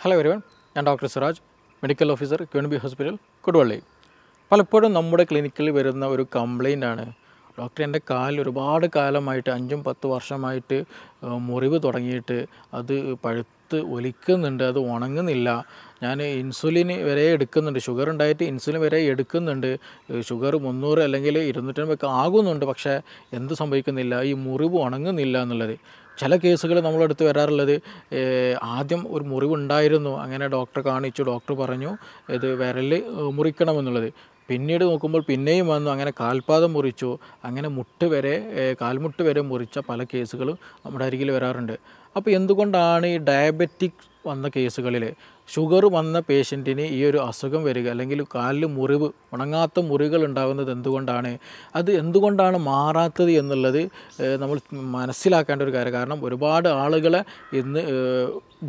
hello everyone ഞാൻ doctor Siraj medical officer ക്യൂൺബി hospital Koduvally പലപ്പോഴും നമ്മുടെ ക്ലിനിക്കിൽ വരുന്ന ഒരു കംപ്ലയിൻ്റ് ആണ് ഡോക്ടർ എൻ്റെ കാലിൽ ഒരുപാട് കാലമായിട്ട് അഞ്ചും പത്ത് വർഷമായിട്ട് മുറിവ് തുടങ്ങിയിട്ട് അത് പഴുത്ത് ഒലിക്കുന്നുണ്ട് അത് ഉണങ്ങുന്നില്ല ഞാൻ ഇൻസുലിൻ വരെ എടുക്കുന്നുണ്ട് ഷുഗർ ഉണ്ടായിട്ട് ഇൻസുലിൻ വരെ എടുക്കുന്നുണ്ട് ഷുഗർ മുന്നൂറ് അല്ലെങ്കിൽ ഇരുന്നൂറ്റമ്പതൊക്കെ ആകുന്നുണ്ട് പക്ഷേ എന്ത് സംഭവിക്കുന്നില്ല ഈ മുറിവ് ഉണങ്ങുന്നില്ല എന്നുള്ളത് ചില കേസുകൾ നമ്മളെടുത്ത് വരാറുള്ളത് ആദ്യം ഒരു മുറിവുണ്ടായിരുന്നു അങ്ങനെ ഡോക്ടറെ കാണിച്ചു ഡോക്ടർ പറഞ്ഞു ഇത് വിരൽ മുറിക്കണമെന്നുള്ളത് പിന്നീട് നോക്കുമ്പോൾ പിന്നെയും വന്നു അങ്ങനെ കാൽപാദം മുറിച്ചു അങ്ങനെ മുട്ട് വരെ കാൽമുട്ട് വരെ മുറിച്ച പല കേസുകളും നമ്മുടെ അരികിൽ വരാറുണ്ട് അപ്പോൾ എന്തുകൊണ്ടാണ് ഈ ഡയബറ്റിക് വന്ന കേസുകളിൽ ഷുഗർ വന്ന പേഷ്യൻറ്റിന് ഈ ഒരു അസുഖം വരിക അല്ലെങ്കിൽ കാലിൽ മുറിവ് ഉണങ്ങാത്ത മുറികൾ ഉണ്ടാകുന്നത് എന്തുകൊണ്ടാണ് അത് എന്തുകൊണ്ടാണ് മാറാത്തത് എന്നുള്ളത് നമ്മൾ മനസ്സിലാക്കേണ്ട ഒരു കാര്യം കാരണം ഒരുപാട് ആളുകളെ ഇന്ന്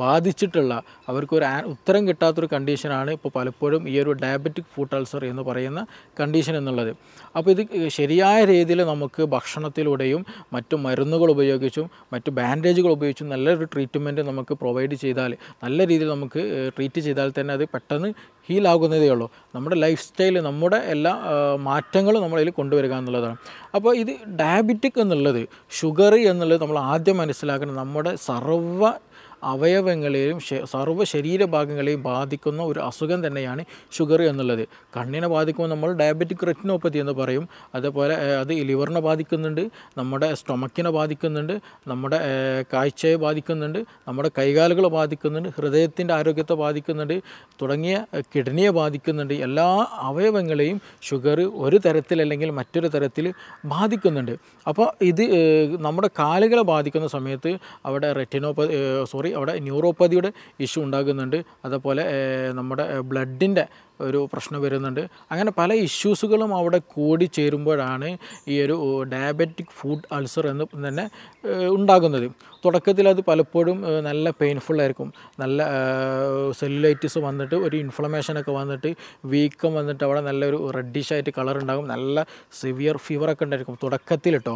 ബാധിച്ചിട്ടുള്ള അവർക്കൊരു ഉത്തരം കിട്ടാത്തൊരു കണ്ടീഷനാണ് ഇപ്പോൾ പലപ്പോഴും ഈ ഒരു ഡയബറ്റിക് ഫുഡ് അൾസർ എന്ന് പറയുന്ന കണ്ടീഷൻ എന്നുള്ളത് അപ്പോൾ ഇത് ശരിയായ രീതിയിൽ നമുക്ക് ഭക്ഷണത്തിലൂടെയും മറ്റു മരുന്നുകൾ ഉപയോഗിച്ചും മറ്റു ബാൻഡേജുകൾ ഉപയോഗിച്ചും നല്ലൊരു ട്രീറ്റ്മെൻറ്റ് നമുക്ക് പ്രൊവൈഡ് ചെയ്താൽ നല്ല രീതിയിൽ നമുക്ക് ട്രീറ്റ് ചെയ്താൽ തന്നെ അത് പെട്ടെന്ന് ഹീലാകുന്നതേ ഉള്ളൂ നമ്മുടെ ലൈഫ് സ്റ്റൈൽ നമ്മുടെ എല്ലാ മാറ്റങ്ങളും നമ്മളതിൽ കൊണ്ടുവരിക എന്നുള്ളതാണ് അപ്പോൾ ഇത് ഡയബറ്റിക് എന്നുള്ളത് ഷുഗർ എന്നുള്ളത് നമ്മൾ ആദ്യം മനസ്സിലാക്കുന്നത് നമ്മുടെ സർവ്വ അവയവങ്ങളെയും സർവ്വ ശരീരഭാഗങ്ങളെയും ബാധിക്കുന്ന ഒരു അസുഖം തന്നെയാണ് ഷുഗർ എന്നുള്ളത് കണ്ണിനെ ബാധിക്കുമ്പോൾ നമ്മൾ ഡയബറ്റിക് റെറ്റിനോപ്പതി എന്ന് പറയും അതുപോലെ അത് ലിവറിനെ ബാധിക്കുന്നുണ്ട് നമ്മുടെ സ്റ്റൊമക്കിനെ ബാധിക്കുന്നുണ്ട് നമ്മുടെ കാഴ്ചയെ ബാധിക്കുന്നുണ്ട് നമ്മുടെ കൈകാലുകളെ ബാധിക്കുന്നുണ്ട് ഹൃദയത്തിൻ്റെ ആരോഗ്യത്തെ ബാധിക്കുന്നുണ്ട് തുടങ്ങിയ കിഡ്നിയെ ബാധിക്കുന്നുണ്ട് എല്ലാ അവയവങ്ങളെയും ഷുഗർ ഒരു തരത്തിൽ അല്ലെങ്കിൽ മറ്റൊരു തരത്തിൽ ബാധിക്കുന്നുണ്ട് അപ്പോൾ ഇത് നമ്മുടെ കാലുകളെ ബാധിക്കുന്ന സമയത്ത് അവിടെ റെറ്റിനോപ്പതി സോറി അവിടെ ന്യൂറോപ്പതിയുടെ ഇഷ്യൂ ഉണ്ടാകുന്നുണ്ട് അതുപോലെ നമ്മുടെ ബ്ലഡിൻ്റെ ഒരു പ്രശ്നം വരുന്നുണ്ട് അങ്ങനെ പല ഇഷ്യൂസുകളും അവിടെ കൂടി ചേരുമ്പോഴാണ് ഈ ഒരു ഡയബറ്റിക് ഫുഡ് അൾസർ എന്ന് തന്നെ ഉണ്ടാകുന്നത് തുടക്കത്തിൽ അത് പലപ്പോഴും നല്ല പെയിൻഫുൾ ആയിരിക്കും നല്ല സെല്ലുലൈറ്റിസ് വന്നിട്ട് ഒരു ഇൻഫ്ലമേഷനൊക്കെ വന്നിട്ട് വീക്കം വന്നിട്ട് അവിടെ നല്ലൊരു റെഡിഷ് ആയിട്ട് കളർ ഉണ്ടാകും നല്ല സിവിയർ ഫീവറൊക്കെ ഉണ്ടായിരിക്കും തുടക്കത്തിൽ കേട്ടോ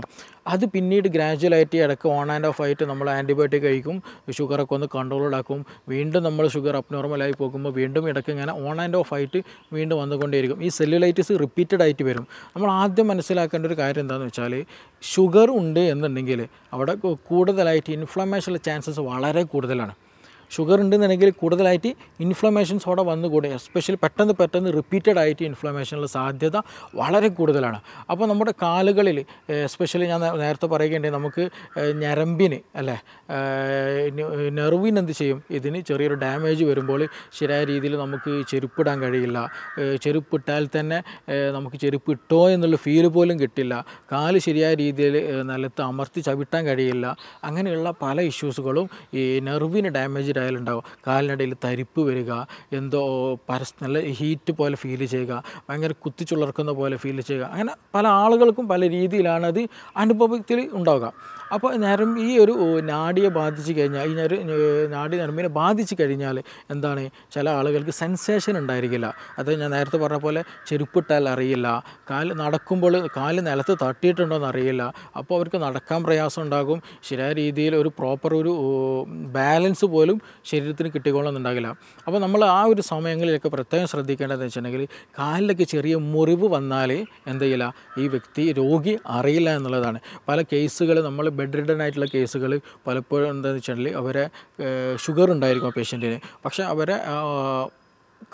അത് പിന്നീട് ഗ്രാജുവലായിട്ട് ഇടയ്ക്ക് ഓൺ ആൻഡ് ഓഫ് ആയിട്ട് നമ്മൾ ആൻറ്റിബയോട്ടിക് കഴിക്കും ഷുഗറൊക്കെ ഒന്ന് കൺട്രോൾഡ് ആക്കും വീണ്ടും നമ്മൾ ഷുഗർ അപ്നോർമലായി പോകുമ്പോൾ വീണ്ടും ഇടയ്ക്ക് ഇങ്ങനെ ഓൺ ആൻഡ് ഓഫ് ആയിട്ട് ആയിട്ട് വീണ്ടും വന്നുകൊണ്ടേയിരിക്കും ഈ സെല്ലുലൈറ്റിസ് റിപ്പീറ്റഡ് ആയിട്ട് വരും നമ്മൾ ആദ്യം മനസ്സിലാക്കേണ്ട ഒരു കാര്യം എന്താണെന്ന് വെച്ചാൽ ഷുഗർ ഉണ്ട് എന്നുണ്ടെങ്കിൽ അവിടെ കൂടുതലായിട്ട് ഇൻഫ്ലമേഷൻ ചാൻസസ് വളരെ കൂടുതലാണ് ഷുഗർ ഉണ്ടെന്നുണ്ടെങ്കിൽ കൂടുതലായിട്ട് ഇൻഫ്ലമേഷൻസ് അവിടെ വന്നുകൂടെ എസ്പെഷ്യലി പെട്ടെന്ന് പെട്ടെന്ന് റിപ്പീറ്റഡ് ആയിട്ട് ഇൻഫ്ലമേഷനുള്ള സാധ്യത വളരെ കൂടുതലാണ് അപ്പോൾ നമ്മുടെ കാലുകളിൽ എസ്പെഷ്യലി ഞാൻ നേരത്തെ പറയുകയുണ്ടെങ്കിൽ നമുക്ക് ഞരമ്പിന് അല്ലേ നെർവിന് എന്ത് ചെയ്യും ഇതിന് ചെറിയൊരു ഡാമേജ് വരുമ്പോൾ ശരിയായ രീതിയിൽ നമുക്ക് ചെരുപ്പിടാൻ കഴിയില്ല ചെരുപ്പിട്ടാൽ തന്നെ നമുക്ക് ചെരുപ്പ് ഇട്ടോ എന്നുള്ള ഫീൽ പോലും കിട്ടില്ല കാല് ശരിയായ രീതിയിൽ നിലത്ത് അമർത്തി ചവിട്ടാൻ കഴിയില്ല അങ്ങനെയുള്ള പല ഇഷ്യൂസുകളും ഈ നെർവിന് ഡാമേജ് ഉണ്ടാവും കാലിനിടയിൽ തരിപ്പ് വരിക എന്തോ പരസ് നല്ല ഹീറ്റ് പോലെ ഫീൽ ചെയ്യുക ഭയങ്കര കുത്തിച്ചുളർക്കുന്ന പോലെ ഫീൽ ചെയ്യുക അങ്ങനെ പല ആളുകൾക്കും പല രീതിയിലാണ് അത് അനുഭവത്തിൽ ഉണ്ടാവുക അപ്പോൾ നരം ഈ ഒരു നാഡിയെ ബാധിച്ചു കഴിഞ്ഞാൽ ഈ ഒരു നാഡി നരമ്പിനെ ബാധിച്ചു കഴിഞ്ഞാൽ എന്താണ് ചില ആളുകൾക്ക് സെൻസേഷൻ ഉണ്ടായിരിക്കില്ല അത് ഞാൻ നേരത്തെ പറഞ്ഞ പോലെ ചെരുപ്പിട്ടാൽ അറിയില്ല കാല് നടക്കുമ്പോൾ കാല് നിലത്ത് തട്ടിയിട്ടുണ്ടോ എന്നറിയില്ല അപ്പോൾ അവർക്ക് നടക്കാൻ പ്രയാസം ഉണ്ടാകും ശരിയായ രീതിയിൽ ഒരു പ്രോപ്പർ ഒരു ബാലൻസ് പോലും ശരീരത്തിന് കിട്ടിക്കൊള്ളണമെന്നുണ്ടാകില്ല അപ്പോൾ നമ്മൾ ആ ഒരു സമയങ്ങളിലൊക്കെ പ്രത്യേകം ശ്രദ്ധിക്കേണ്ടതെന്ന് വെച്ചിട്ടുണ്ടെങ്കിൽ കാലിലൊക്കെ ചെറിയ മുറിവ് വന്നാൽ എന്ത് ചെയ്യില്ല ഈ വ്യക്തി രോഗി അറിയില്ല എന്നുള്ളതാണ് പല കേസുകൾ നമ്മൾ ബെഡ് റിഡൻ ആയിട്ടുള്ള കേസുകൾ പലപ്പോഴും എന്താണെന്ന് വെച്ചിട്ടുണ്ടെങ്കിൽ അവരെ ഷുഗർ ഉണ്ടായിരിക്കും ആ പേഷ്യൻറ്റിന് പക്ഷേ അവരെ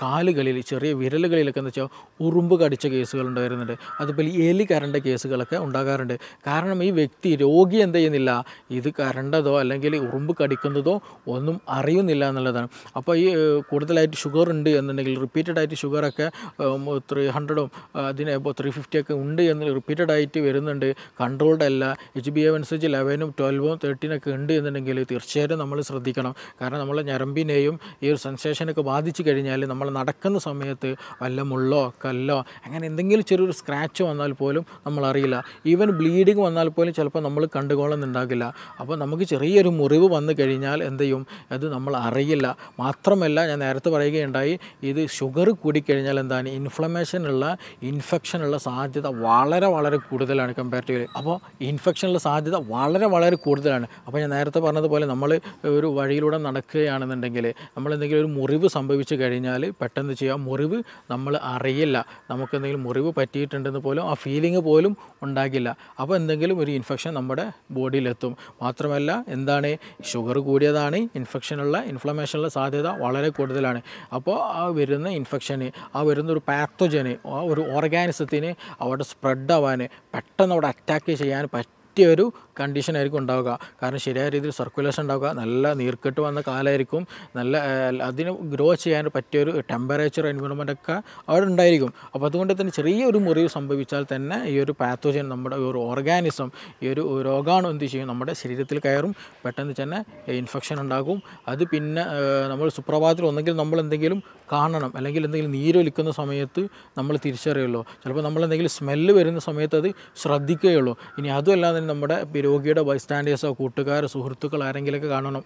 കാലുകളിൽ ചെറിയ വിരലുകളിലൊക്കെ എന്ന് വെച്ചാൽ ഉറുമ്പ് കടിച്ച കേസുകൾ ഉണ്ടായിരുന്നുണ്ട് അതുപോലെ എലി കരണ്ട കേസുകളൊക്കെ ഉണ്ടാകാറുണ്ട് കാരണം ഈ വ്യക്തി രോഗി എന്ത് ചെയ്യുന്നില്ല ഇത് കരണ്ടതോ അല്ലെങ്കിൽ ഉറുമ്പ് കടിക്കുന്നതോ ഒന്നും അറിയുന്നില്ല എന്നുള്ളതാണ് അപ്പോൾ ഈ കൂടുതലായിട്ട് ഷുഗർ ഉണ്ട് എന്നുണ്ടെങ്കിൽ റിപ്പീറ്റഡ് ആയിട്ട് ഷുഗറൊക്കെ ത്രീ ഹൺഡ്രഡും അതിന് ത്രീ ഫിഫ്റ്റിയൊക്കെ ഉണ്ട് എന്ന് റിപ്പീറ്റഡ് ആയിട്ട് വരുന്നുണ്ട് കൺട്രോൾഡ് അല്ല എച്ച് ബി എ അനുസരിച്ച് ലെവനും ട്വൽവും തേർട്ടീനൊക്കെ ഉണ്ട് എന്നുണ്ടെങ്കിൽ തീർച്ചയായിട്ടും നമ്മൾ ശ്രദ്ധിക്കണം കാരണം നമ്മളെ ഞരമ്പിനെയും ഈ ഒരു സെൻസേഷനൊക്കെ ബാധിച്ചു കഴിഞ്ഞാൽ നമ്മൾ നടക്കുന്ന സമയത്ത് വല്ല മുള്ളോ കല്ലോ അങ്ങനെ എന്തെങ്കിലും ചെറിയൊരു സ്ക്രാച്ച് വന്നാൽ പോലും നമ്മളറിയില്ല ഈവൻ ബ്ലീഡിങ് വന്നാൽ പോലും ചിലപ്പോൾ നമ്മൾ കണ്ടുകൊള്ളുന്നുണ്ടാകില്ല അപ്പോൾ നമുക്ക് ചെറിയൊരു മുറിവ് വന്നു കഴിഞ്ഞാൽ എന്ത് ചെയ്യും അത് നമ്മൾ അറിയില്ല മാത്രമല്ല ഞാൻ നേരത്തെ പറയുകയുണ്ടായി ഇത് ഷുഗർ കൂടിക്കഴിഞ്ഞാൽ എന്താണ് ഇൻഫ്ലമേഷൻ ഉള്ള ഇൻഫെക്ഷൻ ഉള്ള സാധ്യത വളരെ വളരെ കൂടുതലാണ് കമ്പാരിറ്റീവ്ലി അപ്പോൾ ഇൻഫെക്ഷനുള്ള സാധ്യത വളരെ വളരെ കൂടുതലാണ് അപ്പോൾ ഞാൻ നേരത്തെ പറഞ്ഞതുപോലെ നമ്മൾ ഒരു വഴിയിലൂടെ നടക്കുകയാണെന്നുണ്ടെങ്കിൽ നമ്മൾ എന്തെങ്കിലും ഒരു മുറിവ് സംഭവിച്ചു കഴിഞ്ഞാൽ പെട്ടെന്ന് ചെയ്യാം മുറിവ് നമ്മൾ അറിയില്ല നമുക്കെന്തെങ്കിലും മുറിവ് പറ്റിയിട്ടുണ്ടെന്ന് പോലും ആ ഫീലിംഗ് പോലും ഉണ്ടാകില്ല അപ്പോൾ എന്തെങ്കിലും ഒരു ഇൻഫെക്ഷൻ നമ്മുടെ ബോഡിയിലെത്തും മാത്രമല്ല എന്താണ് ഷുഗർ കൂടിയതാണ് ഇൻഫെക്ഷനുള്ള ഇൻഫ്ലമേഷനുള്ള സാധ്യത വളരെ കൂടുതലാണ് അപ്പോൾ ആ വരുന്ന ഇൻഫെക്ഷന് ആ വരുന്ന ഒരു പാത്തോജന് ആ ഒരു ഓർഗാനിസത്തിന് അവിടെ സ്പ്രെഡ് ആവാൻ പെട്ടെന്ന് അവിടെ അറ്റാക്ക് ചെയ്യാൻ പറ്റും പറ്റിയൊരു കണ്ടീഷനായിരിക്കും ഉണ്ടാവുക കാരണം ശരിയായ രീതിയിൽ സർക്കുലേഷൻ ഉണ്ടാവുക നല്ല നീർക്കെട്ട് വന്ന കാലമായിരിക്കും നല്ല അതിന് ഗ്രോ ചെയ്യാൻ പറ്റിയൊരു ടെമ്പറേച്ചർ എൻവയോൺമെൻ്റ് ഒക്കെ അവിടെ ഉണ്ടായിരിക്കും അപ്പോൾ അതുകൊണ്ട് തന്നെ ചെറിയൊരു മുറിവ് സംഭവിച്ചാൽ തന്നെ ഈ ഒരു പാത്തോജൻ നമ്മുടെ ഒരു ഓർഗാനിസം ഈ ഒരു രോഗാണു എന്ത് ചെയ്യും നമ്മുടെ ശരീരത്തിൽ കയറും പെട്ടെന്ന് തന്നെ ഇൻഫെക്ഷൻ ഉണ്ടാകും അത് പിന്നെ നമ്മൾ സുപ്രഭാതത്തിൽ ഒന്നെങ്കിൽ നമ്മൾ എന്തെങ്കിലും കാണണം അല്ലെങ്കിൽ എന്തെങ്കിലും നീരൊലിക്കുന്ന സമയത്ത് നമ്മൾ തിരിച്ചറിയുള്ളൂ ചിലപ്പോൾ നമ്മൾ എന്തെങ്കിലും സ്മെല്ല് വരുന്ന സമയത്ത് അത് ശ്രദ്ധിക്കുകയുള്ളൂ ഇനി അതുമല്ലാതെ നമ്മുടെ രോഗിയുടെ ബൈസ്റ്റാൻഡേഴ്സോ കൂട്ടുകാർ സുഹൃത്തുക്കൾ ആരെങ്കിലുമൊക്കെ കാണണം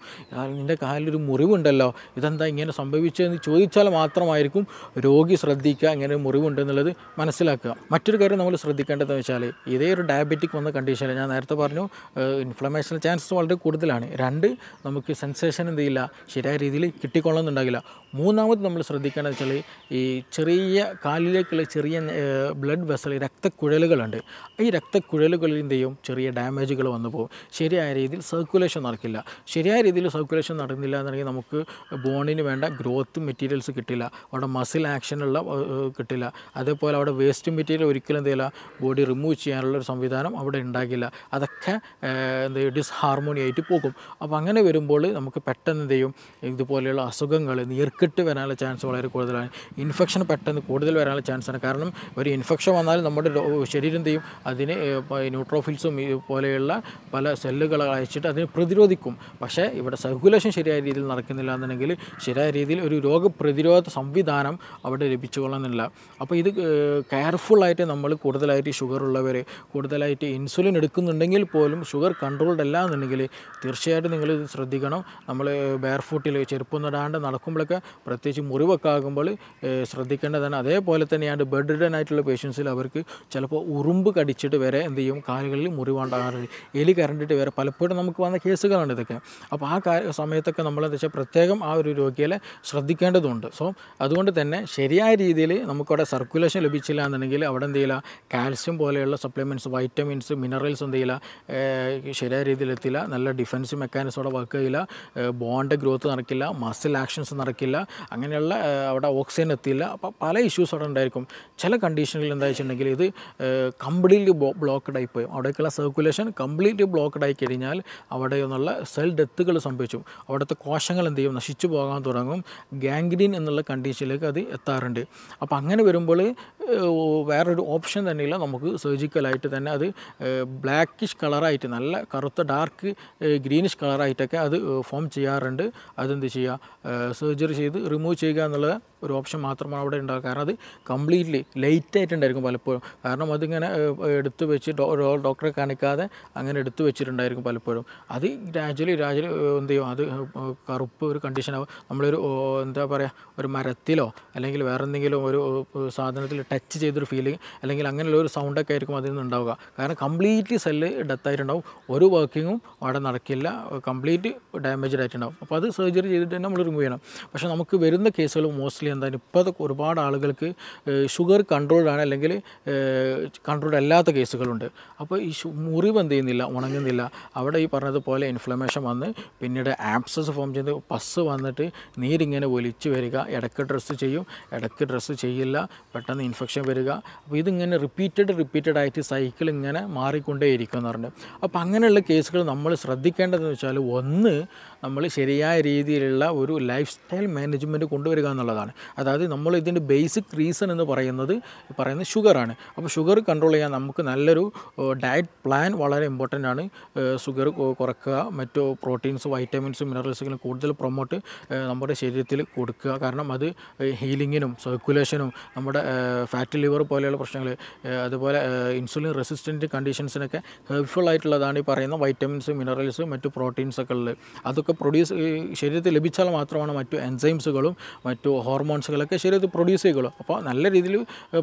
നിൻ്റെ കാലിലൊരു മുറിവുണ്ടല്ലോ ഇതെന്താ ഇങ്ങനെ സംഭവിച്ചതെന്ന് ചോദിച്ചാൽ മാത്രമായിരിക്കും രോഗി ശ്രദ്ധിക്കുക ഇങ്ങനെ മുറിവുണ്ടെന്നുള്ളത് മനസ്സിലാക്കുക മറ്റൊരു കാര്യം നമ്മൾ ശ്രദ്ധിക്കേണ്ടതെന്ന് വെച്ചാൽ ഇതേ ഒരു ഡയബറ്റിക് വന്ന കണ്ടീഷനിൽ ഞാൻ നേരത്തെ പറഞ്ഞു ഇൻഫ്ലമേഷൻ ചാൻസസ് വളരെ കൂടുതലാണ് രണ്ട് നമുക്ക് സെൻസേഷൻ എന്ത് ചെയ്യില്ല ശരിയായ രീതിയിൽ കിട്ടിക്കൊള്ളണമെന്നുണ്ടാകില്ല മൂന്നാമത് നമ്മൾ ശ്രദ്ധിക്കേണ്ടത് വെച്ചാൽ ഈ ചെറിയ കാലിലേക്കുള്ള ചെറിയ ബ്ലഡ് വെസൽ രക്തക്കുഴലുകളുണ്ട് ഈ രക്തക്കുഴലുകളിൽ ചെറിയ ഡാമേജുകൾ വന്നു പോകും ശരിയായ രീതിയിൽ സർക്കുലേഷൻ നടക്കില്ല ശരിയായ രീതിയിൽ സർക്കുലേഷൻ നടന്നില്ല എന്നുണ്ടെങ്കിൽ നമുക്ക് ബോണിന് വേണ്ട ഗ്രോത്ത് മെറ്റീരിയൽസ് കിട്ടില്ല അവിടെ മസിൽ ആക്ഷനുള്ള കിട്ടില്ല അതേപോലെ അവിടെ വേസ്റ്റ് മെറ്റീരിയൽ ഒരിക്കലും എന്ത് ചെയ്യില്ല ബോഡി റിമൂവ് ചെയ്യാനുള്ള ഒരു സംവിധാനം അവിടെ ഉണ്ടാകില്ല അതൊക്കെ എന്ത് ഡിസ്ഹാർമോണി ആയിട്ട് പോകും അപ്പോൾ അങ്ങനെ വരുമ്പോൾ നമുക്ക് പെട്ടെന്ന് എന്ത് ചെയ്യും ഇതുപോലെയുള്ള അസുഖങ്ങൾ നീർക്കിട്ട് വരാനുള്ള ചാൻസ് വളരെ കൂടുതലാണ് ഇൻഫെക്ഷൻ പെട്ടെന്ന് കൂടുതൽ വരാനുള്ള ചാൻസാണ് കാരണം ഒരു ഇൻഫെക്ഷൻ വന്നാൽ നമ്മുടെ ശരീരം എന്ത് ചെയ്യും അതിന് ന്യൂട്രോഫിൽസും പോലെയുള്ള പല സെല്ലുകൾ അയച്ചിട്ട് അതിനെ പ്രതിരോധിക്കും പക്ഷേ ഇവിടെ സർക്കുലേഷൻ ശരിയായ രീതിയിൽ നടക്കുന്നില്ല എന്നുണ്ടെങ്കിൽ ശരിയായ രീതിയിൽ ഒരു രോഗപ്രതിരോധ സംവിധാനം അവിടെ ലഭിച്ചുകൊള്ളുന്നില്ല അപ്പോൾ ഇത് കെയർഫുള്ളായിട്ട് നമ്മൾ കൂടുതലായിട്ട് ഷുഗർ ഉള്ളവർ കൂടുതലായിട്ട് ഇൻസുലിൻ എടുക്കുന്നുണ്ടെങ്കിൽ പോലും ഷുഗർ കൺട്രോൾഡ് അല്ല എന്നുണ്ടെങ്കിൽ തീർച്ചയായിട്ടും നിങ്ങൾ ഇത് ശ്രദ്ധിക്കണം നമ്മൾ ബെയർ ഫുട്ടിൽ നടാണ്ട് നടക്കുമ്പോഴൊക്കെ പ്രത്യേകിച്ച് മുറിവൊക്കെ ആകുമ്പോൾ ശ്രദ്ധിക്കേണ്ടതാണ് അതേപോലെ തന്നെയാണ് ബെഡ് റിഡൻ ആയിട്ടുള്ള പേഷ്യൻസിൽ അവർക്ക് ചിലപ്പോൾ ഉറുമ്പ് കടിച്ചിട്ട് വരെ എന്ത് ചെയ്യും കാലുകളിൽ മുറിവാണ് ഉണ്ടാകാറുണ്ട് എലി കരണ്ടിട്ട് വേറെ പലപ്പോഴും നമുക്ക് വന്ന കേസുകളാണ് ഇതൊക്കെ അപ്പോൾ ആ സമയത്തൊക്കെ നമ്മളെന്താ വെച്ചാൽ പ്രത്യേകം ആ ഒരു രോഗിയെ ശ്രദ്ധിക്കേണ്ടതുണ്ട് സോ അതുകൊണ്ട് തന്നെ ശരിയായ രീതിയിൽ നമുക്കവിടെ സർക്കുലേഷൻ ലഭിച്ചില്ല എന്നുണ്ടെങ്കിൽ അവിടെ എന്ത് ചെയ്യില്ല കാൽസ്യം പോലെയുള്ള സപ്ലിമെൻറ്റ്സ് വൈറ്റമിൻസ് മിനറൽസ് എന്ത് ചെയ്യില്ല ശരിയായ രീതിയിൽ എത്തില്ല നല്ല ഡിഫൻസ് അവിടെ വർക്ക് ചെയ്യില്ല ബോണ്ട് ഗ്രോത്ത് നടക്കില്ല മസിൽ ആക്ഷൻസ് നടക്കില്ല അങ്ങനെയുള്ള അവിടെ ഓക്സിജൻ എത്തിയില്ല അപ്പോൾ പല ഇഷ്യൂസ് അവിടെ ഉണ്ടായിരിക്കും ചില കണ്ടീഷനിൽ എന്താ വെച്ചിട്ടുണ്ടെങ്കിൽ ഇത് കംപ്ലീറ്റ്ലി ബ്ലോക്ക്ഡ് ആയിപ്പോയി അവിടേക്കുള്ള സർക്കുലേഷൻ കംപ്ലീറ്റ് ബ്ലോക്ക്ഡ് ആയി കഴിഞ്ഞാൽ അവിടെ നിന്നുള്ള സെൽ ഡെത്തുകൾ സംഭവിച്ചു അവിടുത്തെ കോശങ്ങൾ എന്ത് ചെയ്യും നശിച്ചു പോകാൻ തുടങ്ങും ഗാംഗ്രീൻ എന്നുള്ള കണ്ടീഷനിലേക്ക് അത് എത്താറുണ്ട് അപ്പോൾ അങ്ങനെ വരുമ്പോൾ വേറൊരു ഓപ്ഷൻ തന്നെയില്ല നമുക്ക് സർജിക്കലായിട്ട് തന്നെ അത് ബ്ലാക്കിഷ് കളറായിട്ട് നല്ല കറുത്ത ഡാർക്ക് ഗ്രീനിഷ് കളറായിട്ടൊക്കെ അത് ഫോം ചെയ്യാറുണ്ട് അതെന്ത് ചെയ്യുക സർജറി ചെയ്ത് റിമൂവ് ചെയ്യുക എന്നുള്ളത് ഒരു ഓപ്ഷൻ മാത്രമാണ് അവിടെ ഉണ്ടാകുക കാരണം അത് കംപ്ലീറ്റ്ലി ലൈറ്റായിട്ടുണ്ടായിരിക്കും പലപ്പോഴും കാരണം അതിങ്ങനെ എടുത്തു വെച്ച് ഡോക്ടറെ കാണിക്കുക ശ്രദ്ധിക്കാതെ അങ്ങനെ എടുത്തു വെച്ചിട്ടുണ്ടായിരിക്കും പലപ്പോഴും അത് ഗ്രാജുവലി ഗ്രാജുവലി എന്ത് ചെയ്യും അത് കറുപ്പ് ഒരു കണ്ടീഷനാവും നമ്മളൊരു എന്താ പറയുക ഒരു മരത്തിലോ അല്ലെങ്കിൽ വേറെ എന്തെങ്കിലും ഒരു സാധനത്തിൽ ടച്ച് ചെയ്തൊരു ഫീലിംഗ് അല്ലെങ്കിൽ അങ്ങനെയുള്ള ഒരു സൗണ്ടൊക്കെ ആയിരിക്കും അതിൽ നിന്നുണ്ടാവുക കാരണം കംപ്ലീറ്റ്ലി സെല്ല് ഡെത്തായിട്ടുണ്ടാവും ഒരു വർക്കിങ്ങും അവിടെ നടക്കില്ല കംപ്ലീറ്റ് ഡാമേജ് ആയിട്ടുണ്ടാവും അപ്പോൾ അത് സർജറി ചെയ്തിട്ട് തന്നെ നമ്മൾ റിമൂവ് ചെയ്യണം പക്ഷേ നമുക്ക് വരുന്ന കേസുകൾ മോസ്റ്റ്ലി എന്താണ് ഇപ്പോഴത്തെ ഒരുപാട് ആളുകൾക്ക് ഷുഗർ കൺട്രോൾഡ് ആണ് അല്ലെങ്കിൽ കൺട്രോൾഡ് അല്ലാത്ത കേസുകളുണ്ട് അപ്പോൾ ഈ മുറിവ് എന്ത് ചെയ്യുന്നില്ല ഉണങ്ങുന്നില്ല അവിടെ ഈ പറഞ്ഞതുപോലെ ഇൻഫ്ലമേഷൻ വന്ന് പിന്നീട് ആപ്സസ് ഫോം ചെയ്ത് പസ് വന്നിട്ട് നീരിങ്ങനെ ഒലിച്ചു വരിക ഇടയ്ക്ക് ഡ്രസ്സ് ചെയ്യും ഇടയ്ക്ക് ഡ്രസ്സ് ചെയ്യില്ല പെട്ടെന്ന് ഇൻഫെക്ഷൻ വരിക അപ്പോൾ ഇതിങ്ങനെ റിപ്പീറ്റഡ് റിപ്പീറ്റഡ് ആയിട്ട് സൈക്കിൾ ഇങ്ങനെ മാറിക്കൊണ്ടേയിരിക്കും എന്ന് പറഞ്ഞു അപ്പോൾ അങ്ങനെയുള്ള കേസുകൾ നമ്മൾ ശ്രദ്ധിക്കേണ്ടതെന്ന് വെച്ചാൽ ഒന്ന് നമ്മൾ ശരിയായ രീതിയിലുള്ള ഒരു ലൈഫ് സ്റ്റൈൽ മാനേജ്മെൻറ്റ് കൊണ്ടുവരിക എന്നുള്ളതാണ് അതായത് നമ്മൾ ഇതിൻ്റെ ബേസിക് റീസൺ എന്ന് പറയുന്നത് പറയുന്നത് ഷുഗറാണ് അപ്പോൾ ഷുഗർ കൺട്രോൾ ചെയ്യാൻ നമുക്ക് നല്ലൊരു ഡയറ്റ് പ്ലാൻ പ്ലാൻ വളരെ ഇമ്പോർട്ടൻ്റ് ആണ് ഷുഗർ കുറക്കുക മറ്റു പ്രോട്ടീൻസ് വൈറ്റമിൻസ് മിനറൽസുകളും കൂടുതൽ പ്രൊമോട്ട് നമ്മുടെ ശരീരത്തിൽ കൊടുക്കുക കാരണം അത് ഹീലിങ്ങിനും സർക്കുലേഷനും നമ്മുടെ ഫാറ്റ് ലിവർ പോലെയുള്ള പ്രശ്നങ്ങൾ അതുപോലെ ഇൻസുലിൻ റെസിസ്റ്റൻറ്റ് കണ്ടീഷൻസിനൊക്കെ ഹെൽപ്ഫുൾ ആയിട്ടുള്ളതാണ് ഈ പറയുന്ന വൈറ്റമിൻസ് മിനറൽസ് മറ്റു പ്രോട്ടീൻസ് ഒക്കെ ഉള്ളത് അതൊക്കെ പ്രൊഡ്യൂസ് ശരീരത്തിൽ ലഭിച്ചാൽ മാത്രമാണ് മറ്റു എൻസൈംസുകളും മറ്റു ഹോർമോൺസുകളൊക്കെ ശരീരത്തിൽ പ്രൊഡ്യൂസ് ചെയ്യുള്ളൂ അപ്പോൾ നല്ല രീതിയിൽ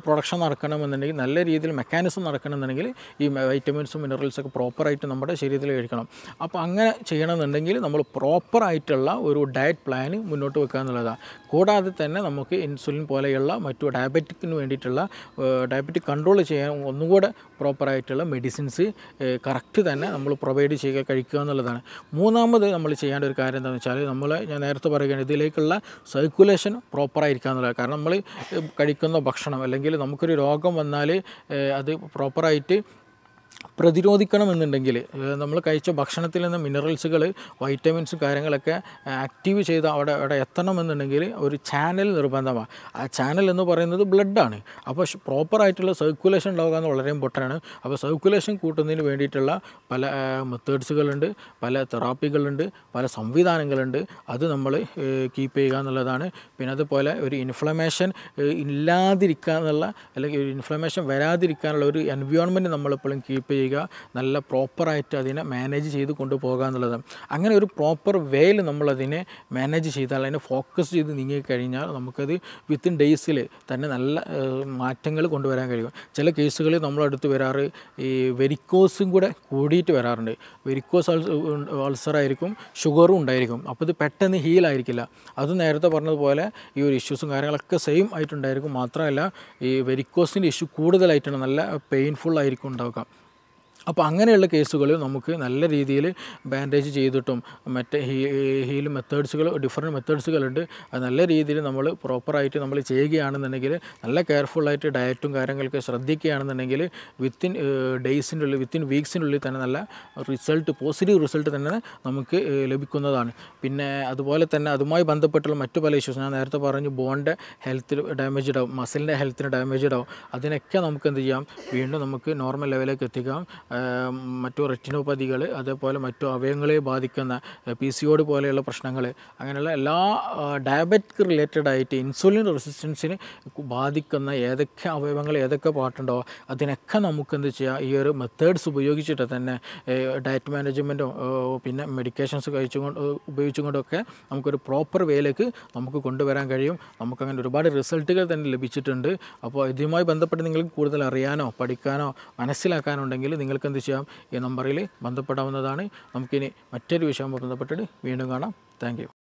പ്രൊഡക്ഷൻ നടക്കണമെന്നുണ്ടെങ്കിൽ നല്ല രീതിയിൽ മെക്കാനിസം നടക്കണമെന്നുണ്ടെങ്കിൽ ഈ വൈറ്റമിൻസും മിനറൽസൊക്കെ ഒക്കെ പ്രോപ്പറായിട്ട് നമ്മുടെ ശരീരത്തിൽ കഴിക്കണം അപ്പോൾ അങ്ങനെ ചെയ്യണമെന്നുണ്ടെങ്കിൽ നമ്മൾ പ്രോപ്പറായിട്ടുള്ള ഒരു ഡയറ്റ് പ്ലാൻ മുന്നോട്ട് വെക്കുക എന്നുള്ളതാണ് കൂടാതെ തന്നെ നമുക്ക് ഇൻസുലിൻ പോലെയുള്ള മറ്റു ഡയബറ്റിക്കിന് വേണ്ടിയിട്ടുള്ള ഡയബറ്റിക് കൺട്രോൾ ചെയ്യാൻ ഒന്നുകൂടെ പ്രോപ്പറായിട്ടുള്ള മെഡിസിൻസ് കറക്റ്റ് തന്നെ നമ്മൾ പ്രൊവൈഡ് ചെയ്യുക കഴിക്കുക എന്നുള്ളതാണ് മൂന്നാമത് നമ്മൾ ചെയ്യേണ്ട ഒരു കാര്യം എന്താണെന്ന് വെച്ചാൽ നമ്മൾ ഞാൻ നേരത്തെ പറയുകയാണ് ഇതിലേക്കുള്ള സർക്കുലേഷൻ പ്രോപ്പറായിരിക്കുക എന്നുള്ളത് കാരണം നമ്മൾ കഴിക്കുന്ന ഭക്ഷണം അല്ലെങ്കിൽ നമുക്കൊരു രോഗം വന്നാൽ അത് പ്രോപ്പറായിട്ട് പ്രതിരോധിക്കണമെന്നുണ്ടെങ്കിൽ നമ്മൾ കഴിച്ച ഭക്ഷണത്തിൽ നിന്ന് മിനറൽസുകൾ വൈറ്റമിൻസ് കാര്യങ്ങളൊക്കെ ആക്റ്റീവ് ചെയ്ത് അവിടെ അവിടെ എത്തണമെന്നുണ്ടെങ്കിൽ ഒരു ചാനൽ നിർബന്ധമാണ് ആ ചാനൽ എന്ന് പറയുന്നത് ബ്ലഡാണ് അപ്പോൾ പ്രോപ്പറായിട്ടുള്ള സർക്കുലേഷൻ ഉണ്ടാവുക എന്ന് വളരെ ഇമ്പോർട്ടൻ്റ് ആണ് അപ്പോൾ സർക്കുലേഷൻ കൂട്ടുന്നതിന് വേണ്ടിയിട്ടുള്ള പല മെത്തേഡ്സുകളുണ്ട് പല തെറാപ്പികളുണ്ട് പല സംവിധാനങ്ങളുണ്ട് അത് നമ്മൾ കീപ്പ് ചെയ്യുക എന്നുള്ളതാണ് പിന്നെ അതുപോലെ ഒരു ഇൻഫ്ലമേഷൻ ഇല്ലാതിരിക്കാന്നുള്ള അല്ലെങ്കിൽ ഒരു ഇൻഫ്ലമേഷൻ വരാതിരിക്കാനുള്ള ഒരു എൻവയോൺമെൻറ്റ് നമ്മളെപ്പോഴും കീപ്പ് കീപ്പ് ചെയ്യുക നല്ല പ്രോപ്പറായിട്ട് അതിനെ മാനേജ് ചെയ്ത് കൊണ്ടുപോകുക എന്നുള്ളത് അങ്ങനെ ഒരു പ്രോപ്പർ വേയിൽ നമ്മളതിനെ മാനേജ് ചെയ്താൽ അതിനെ ഫോക്കസ് ചെയ്ത് നീങ്ങിക്കഴിഞ്ഞാൽ നമുക്കത് വിത്തിൻ ഡേയ്സിൽ തന്നെ നല്ല മാറ്റങ്ങൾ കൊണ്ടുവരാൻ കഴിയും ചില കേസുകളിൽ നമ്മളടുത്ത് വരാറ് ഈ വെരിക്കോസും കൂടെ കൂടിയിട്ട് വരാറുണ്ട് വെരിക്കോസ് ആയിരിക്കും ഷുഗറും ഉണ്ടായിരിക്കും അപ്പോൾ ഇത് പെട്ടെന്ന് ഹീലായിരിക്കില്ല അത് നേരത്തെ പറഞ്ഞതുപോലെ ഈ ഒരു ഇഷ്യൂസും കാര്യങ്ങളൊക്കെ സെയിം ആയിട്ടുണ്ടായിരിക്കും മാത്രമല്ല ഈ വെരിക്കോസിൻ്റെ ഇഷ്യൂ കൂടുതലായിട്ടാണ് നല്ല പെയിൻഫുൾ ആയിരിക്കും ഉണ്ടാവുക അപ്പോൾ അങ്ങനെയുള്ള കേസുകളിൽ നമുക്ക് നല്ല രീതിയിൽ ബാൻഡേജ് ചെയ്തിട്ടും മറ്റേ ഹീൽ മെത്തേഡ്സുകൾ ഡിഫറെൻറ്റ് മെത്തേഡ്സുകളുണ്ട് അത് നല്ല രീതിയിൽ നമ്മൾ പ്രോപ്പറായിട്ട് നമ്മൾ ചെയ്യുകയാണെന്നുണ്ടെങ്കിൽ നല്ല കെയർഫുള്ളായിട്ട് ഡയറ്റും കാര്യങ്ങളൊക്കെ ശ്രദ്ധിക്കുകയാണെന്നുണ്ടെങ്കിൽ വിത്തിൻ ഡേയ്സിൻ്റെ ഉള്ളിൽ വിത്തിൻ വീക്സിനുള്ളിൽ തന്നെ നല്ല റിസൾട്ട് പോസിറ്റീവ് റിസൾട്ട് തന്നെ നമുക്ക് ലഭിക്കുന്നതാണ് പിന്നെ അതുപോലെ തന്നെ അതുമായി ബന്ധപ്പെട്ടുള്ള മറ്റു പല ഇഷ്യൂസ് ഞാൻ നേരത്തെ പറഞ്ഞു ബോണിൻ്റെ ഹെൽത്തിൽ ഡാമേജ് ഇടാവും മസിലിൻ്റെ ഹെൽത്തിന് ഡാമേജ് ഇടാവും അതിനൊക്കെ നമുക്ക് എന്ത് ചെയ്യാം വീണ്ടും നമുക്ക് നോർമൽ ലെവലിലേക്ക് എത്തിക്കാം മറ്റു റെറ്റിനോപ്പതികൾ അതേപോലെ മറ്റു അവയവങ്ങളെ ബാധിക്കുന്ന പി സി ഒഡ് പോലെയുള്ള പ്രശ്നങ്ങൾ അങ്ങനെയുള്ള എല്ലാ ഡയബറ്റിക് റിലേറ്റഡ് ആയിട്ട് ഇൻസുലിൻ റെസിസ്റ്റൻസിന് ബാധിക്കുന്ന ഏതൊക്കെ അവയവങ്ങൾ ഏതൊക്കെ പാട്ടുണ്ടോ അതിനൊക്കെ നമുക്ക് എന്ത് ചെയ്യാം ഈ ഒരു മെത്തേഡ്സ് ഉപയോഗിച്ചിട്ട് തന്നെ ഡയറ്റ് മാനേജ്മെൻറ്റും പിന്നെ മെഡിക്കേഷൻസ് കഴിച്ചുകൊണ്ട് ഉപയോഗിച്ചുകൊണ്ടൊക്കെ നമുക്കൊരു പ്രോപ്പർ വേയിലേക്ക് നമുക്ക് കൊണ്ടുവരാൻ കഴിയും നമുക്കങ്ങനെ ഒരുപാട് റിസൾട്ടുകൾ തന്നെ ലഭിച്ചിട്ടുണ്ട് അപ്പോൾ ഇതുമായി ബന്ധപ്പെട്ട് നിങ്ങൾക്ക് കൂടുതൽ അറിയാനോ പഠിക്കാനോ മനസ്സിലാക്കാനുണ്ടെങ്കിൽ നിങ്ങൾ നിങ്ങൾക്ക് എന്ത് ചെയ്യാം ഈ നമ്പറിൽ ബന്ധപ്പെടാവുന്നതാണ് നമുക്കിനി മറ്റൊരു വിഷയവുമായി ബന്ധപ്പെട്ടിട്ട് വീണ്ടും കാണാം താങ്ക്